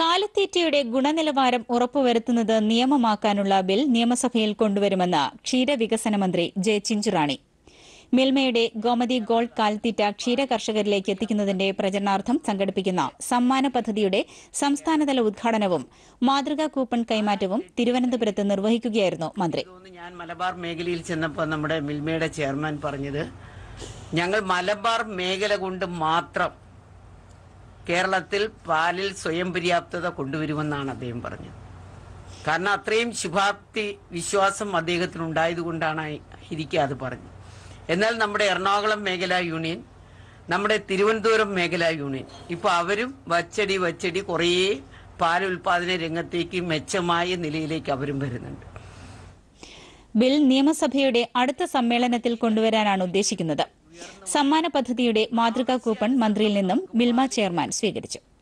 കാലിത്തീറ്റയുടെ ഗുണനിലവാരം ഉറപ്പുവരുത്തുന്നത് നിയമമാക്കാനുള്ള ബിൽ നിയമസഭയിൽ കൊണ്ടുവരുമെന്ന് ക്ഷീരവികസന മന്ത്രി ജെ ചിഞ്ചുറാണി മിൽമയുടെ ഗോമതി ഗോൾഡ് കാലിത്തീറ്റ ക്ഷീര കർഷകരിലേക്ക് എത്തിക്കുന്നതിന്റെ പ്രചരണാർത്ഥം സംഘടിപ്പിക്കുന്ന സമ്മാന പദ്ധതിയുടെ സംസ്ഥാനതല ഉദ്ഘാടനവും മാതൃകാ കൂപ്പൺ കൈമാറ്റവും തിരുവനന്തപുരത്ത് നിർവഹിക്കുകയായിരുന്നു മന്ത്രി ഞാൻ മലബാർ മേഖലയിൽ ചെന്നപ്പോൾ നമ്മുടെ മിൽമയുടെ ചെയർമാൻ പറഞ്ഞത് ഞങ്ങൾ മലബാർ മേഖല കൊണ്ട് മാത്രം കേരളത്തിൽ പാലിൽ സ്വയം പര്യാപ്തത കൊണ്ടുവരുമെന്നാണ് അദ്ദേഹം പറഞ്ഞത് കാരണം അത്രയും ശുഭാപ്തി വിശ്വാസം അദ്ദേഹത്തിന് കൊണ്ടാണ് ഇരിക്കുക അത് പറഞ്ഞു എന്നാൽ നമ്മുടെ എറണാകുളം മേഖലാ യൂണിയൻ നമ്മുടെ തിരുവനന്തപുരം മേഖലാ യൂണിയൻ ഇപ്പോൾ അവരും വച്ചടി വച്ചടി കുറേ പാൽ ഉൽപാദന രംഗത്തേക്ക് മെച്ചമായ നിലയിലേക്ക് അവരും വരുന്നുണ്ട് ബിൽ നിയമസഭയുടെ അടുത്ത സമ്മേളനത്തിൽ കൊണ്ടുവരാനാണ് ഉദ്ദേശിക്കുന്നത് സമ്മാന പദ്ധതിയുടെ മാതൃകാ കൂപ്പൺ മന്ത്രിയിൽ നിന്നും മിൽമ ചെയർമാൻ സ്വീകരിച്ചു